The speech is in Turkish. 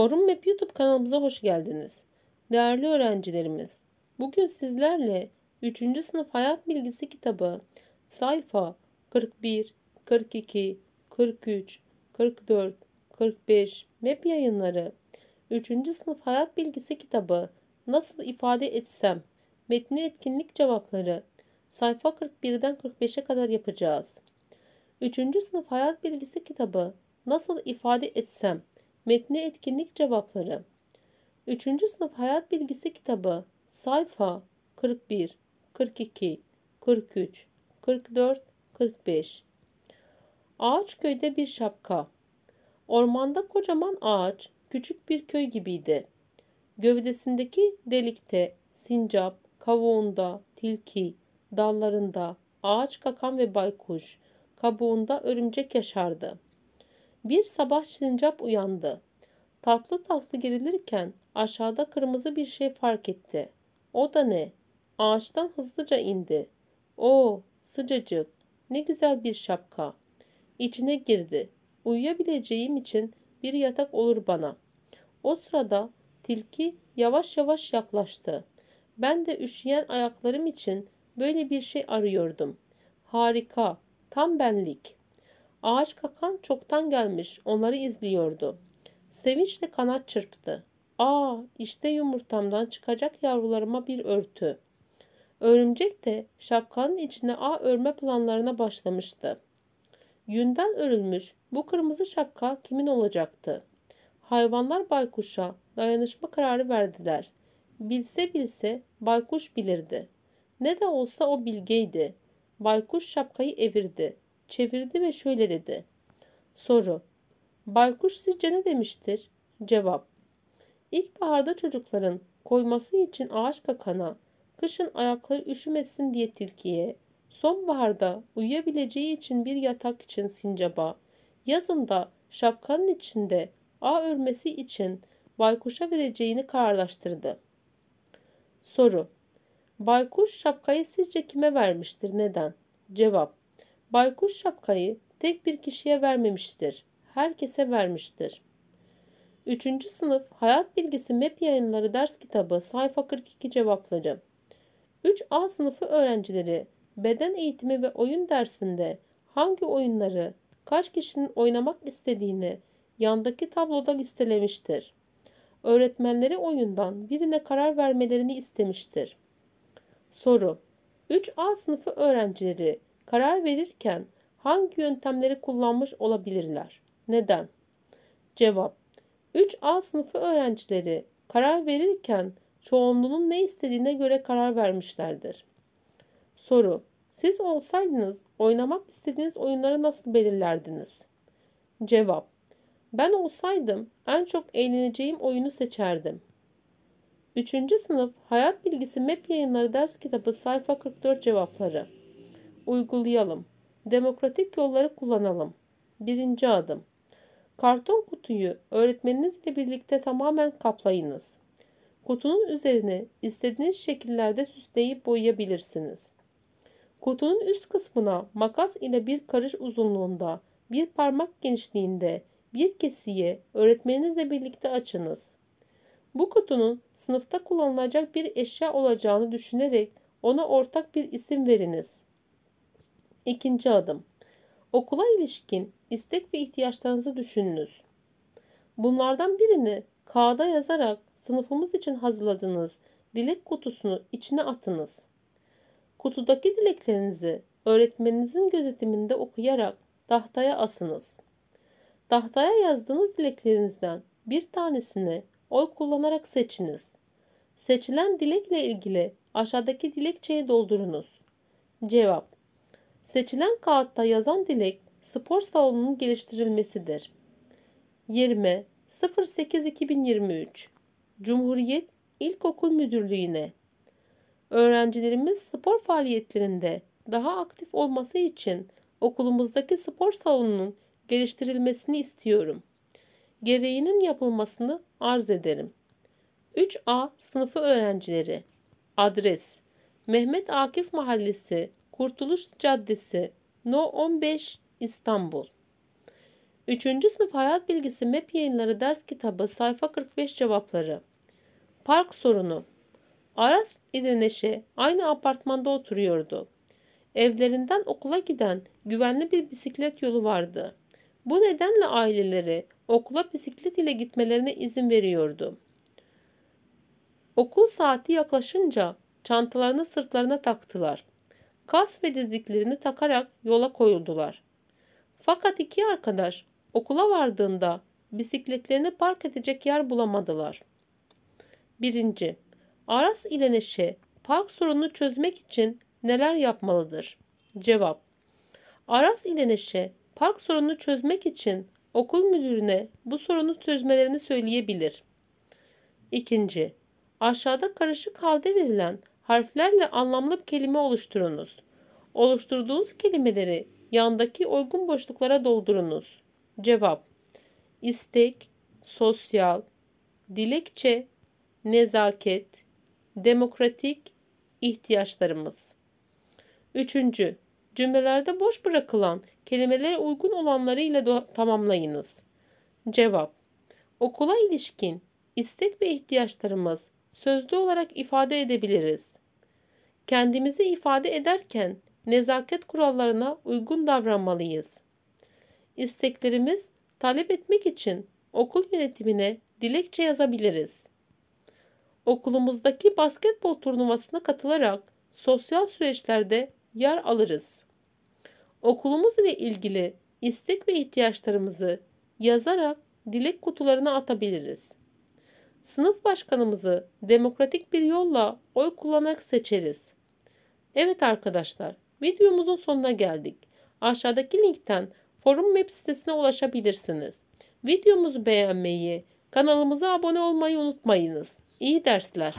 Forum Map YouTube kanalımıza hoş geldiniz. Değerli öğrencilerimiz, bugün sizlerle 3. sınıf hayat bilgisi kitabı sayfa 41, 42, 43, 44, 45 Map yayınları 3. sınıf hayat bilgisi kitabı Nasıl ifade etsem metni etkinlik cevapları sayfa 41'den 45'e kadar yapacağız. 3. sınıf hayat bilgisi kitabı Nasıl ifade etsem Metni etkinlik cevapları 3. sınıf hayat bilgisi kitabı sayfa 41, 42, 43, 44, 45 Ağaç köyde bir şapka Ormanda kocaman ağaç, küçük bir köy gibiydi. Gövdesindeki delikte, sincap, kavuğunda, tilki, dallarında, ağaç kakan ve baykuş, kabuğunda örümcek yaşardı.'' Bir sabah sincap uyandı. Tatlı tatlı girilirken, aşağıda kırmızı bir şey fark etti. O da ne? Ağaçtan hızlıca indi. O sıcacık, ne güzel bir şapka. İçine girdi. Uyuyabileceğim için bir yatak olur bana. O sırada tilki yavaş yavaş yaklaştı. Ben de üşüyen ayaklarım için böyle bir şey arıyordum. Harika, tam benlik.'' Ağaç kakan çoktan gelmiş, onları izliyordu. Sevinçle kanat çırptı. Aa, işte yumurtamdan çıkacak yavrularıma bir örtü. Örümcek de şapkanın içine ağ örme planlarına başlamıştı. Yünden örülmüş bu kırmızı şapka kimin olacaktı? Hayvanlar baykuşa dayanışma kararı verdiler. Bilse bilse baykuş bilirdi. Ne de olsa o bilgeydi. Baykuş şapkayı evirdi çevirdi ve şöyle dedi. Soru. Baykuş sizce ne demiştir? Cevap. İlkbaharda çocukların koyması için ağaç kakana, kışın ayakları üşümesin diye tilkiye, sonbaharda uyuyabileceği için bir yatak için sincaba, yazında şapkanın içinde ağ örmesi için baykuşa vereceğini kararlaştırdı. Soru Baykuş şapkayı sizce kime vermiştir? Neden? Cevap Baykuş şapkayı tek bir kişiye vermemiştir. Herkese vermiştir. 3. sınıf Hayat Bilgisi MEP yayınları ders kitabı sayfa 42 cevapları. 3A sınıfı öğrencileri beden eğitimi ve oyun dersinde hangi oyunları kaç kişinin oynamak istediğini yandaki tabloda listelemiştir. Öğretmenleri oyundan birine karar vermelerini istemiştir. Soru 3A sınıfı öğrencileri Karar verirken hangi yöntemleri kullanmış olabilirler? Neden? Cevap 3A sınıfı öğrencileri karar verirken çoğunluğunun ne istediğine göre karar vermişlerdir. Soru Siz olsaydınız oynamak istediğiniz oyunları nasıl belirlerdiniz? Cevap Ben olsaydım en çok eğleneceğim oyunu seçerdim. 3. sınıf Hayat Bilgisi MEP yayınları ders kitabı sayfa 44 cevapları uygulayalım. Demokratik yolları kullanalım. Birinci adım. Karton kutuyu öğretmeninizle birlikte tamamen kaplayınız. Kutunun üzerine istediğiniz şekillerde süsleyip boyayabilirsiniz. Kutunun üst kısmına makas ile bir karış uzunluğunda, bir parmak genişliğinde bir kesiyi öğretmeninizle birlikte açınız. Bu kutunun sınıfta kullanılacak bir eşya olacağını düşünerek ona ortak bir isim veriniz. İkinci adım. Okula ilişkin istek ve ihtiyaçlarınızı düşününüz. Bunlardan birini kağıda yazarak sınıfımız için hazırladığınız dilek kutusunu içine atınız. Kutudaki dileklerinizi öğretmeninizin gözetiminde okuyarak tahtaya asınız. Tahtaya yazdığınız dileklerinizden bir tanesini oy kullanarak seçiniz. Seçilen dilekle ilgili aşağıdaki dilekçeyi doldurunuz. Cevap Seçilen kağıtta yazan dilek spor salonunun geliştirilmesidir. 20 08 2023 Cumhuriyet İlkokul Müdürlüğü'ne Öğrencilerimiz spor faaliyetlerinde daha aktif olması için okulumuzdaki spor salonunun geliştirilmesini istiyorum. Gereğinin yapılmasını arz ederim. 3A sınıfı öğrencileri Adres Mehmet Akif Mahallesi Kurtuluş Caddesi No 15 İstanbul 3. Sınıf Hayat Bilgisi MEP Yayınları Ders Kitabı Sayfa 45 Cevapları Park Sorunu Aras ile Neşe aynı apartmanda oturuyordu. Evlerinden okula giden güvenli bir bisiklet yolu vardı. Bu nedenle aileleri okula bisiklet ile gitmelerine izin veriyordu. Okul saati yaklaşınca çantalarını sırtlarına taktılar kas ve dizliklerini takarak yola koyuldular. Fakat iki arkadaş okula vardığında bisikletlerini park edecek yer bulamadılar. 1. Aras ile Neşe park sorununu çözmek için neler yapmalıdır? Cevap Aras ile Neşe park sorununu çözmek için okul müdürüne bu sorunu çözmelerini söyleyebilir. 2. Aşağıda karışık halde verilen harflerle anlamlı bir kelime oluşturunuz. Oluşturduğunuz kelimeleri yandaki uygun boşluklara doldurunuz. Cevap İstek, sosyal, dilekçe, nezaket, demokratik ihtiyaçlarımız. Üçüncü, cümlelerde boş bırakılan kelimelere uygun olanları ile tamamlayınız. Cevap Okula ilişkin istek ve ihtiyaçlarımız sözlü olarak ifade edebiliriz kendimizi ifade ederken nezaket kurallarına uygun davranmalıyız. İsteklerimiz talep etmek için okul yönetimine dilekçe yazabiliriz. Okulumuzdaki basketbol turnuvasına katılarak sosyal süreçlerde yer alırız. Okulumuz ile ilgili istek ve ihtiyaçlarımızı yazarak dilek kutularına atabiliriz. Sınıf başkanımızı demokratik bir yolla oy kullanarak seçeriz. Evet arkadaşlar, videomuzun sonuna geldik. Aşağıdaki linkten forum web sitesine ulaşabilirsiniz. Videomuzu beğenmeyi, kanalımıza abone olmayı unutmayınız. İyi dersler.